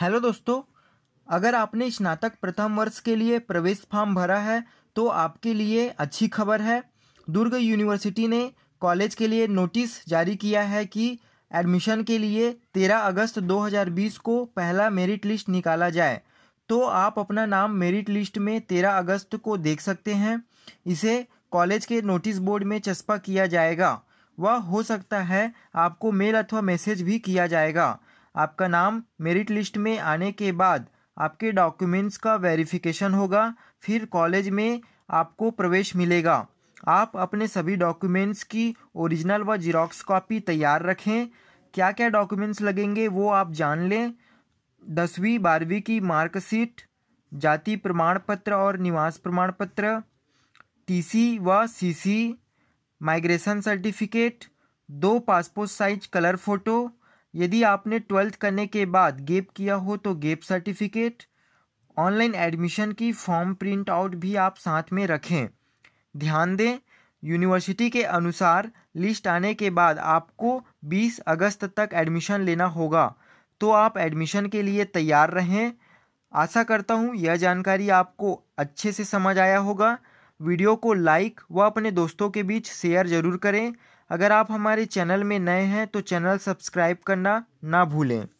hello दोस्तों अगर आपने स्नातक प्रथम वर्ष के लिए प्रवेश फॉर्म भरा है तो आपके लिए अच्छी खबर है दुर्ग यूनिवर्सिटी ने कॉलेज के लिए नोटिस जारी किया है कि एडमिशन के लिए 13 अगस्त 2020 को पहला मेरिट लिस्ट निकाला जाए तो आप अपना नाम मेरिट लिस्ट में 13 अगस्त को देख सकते हैं इसे कॉलेज के नोटिस बोर्ड में चस्पा किया जाएगा वह हो सकता है आपको मेल अथवा मैसेज भी किया जाएगा आपका नाम मेरिट लिस्ट में आने के बाद आपके डॉक्यूमेंट्स का वेरिफिकेशन होगा फिर कॉलेज में आपको प्रवेश मिलेगा आप अपने सभी डॉक्यूमेंट्स की ओरिजिनल व जीरोक्स कॉपी तैयार रखें क्या क्या डॉक्यूमेंट्स लगेंगे वो आप जान लें दसवीं बारहवीं की मार्कशीट जाति प्रमाण पत्र और निवास प्रमाण पत्र टीसी व सीसी माइग्रेशन सर्टिफिकेट दो पासपोर्ट साइज कलर फ़ोटो यदि आपने ट्वेल्थ करने के बाद गेप किया हो तो गेप सर्टिफिकेट ऑनलाइन एडमिशन की फॉर्म प्रिंट आउट भी आप साथ में रखें ध्यान दें यूनिवर्सिटी के अनुसार लिस्ट आने के बाद आपको 20 अगस्त तक एडमिशन लेना होगा तो आप एडमिशन के लिए तैयार रहें आशा करता हूँ यह जानकारी आपको अच्छे से समझ आया होगा वीडियो को लाइक व अपने दोस्तों के बीच शेयर ज़रूर करें अगर आप हमारे चैनल में नए हैं तो चैनल सब्सक्राइब करना ना भूलें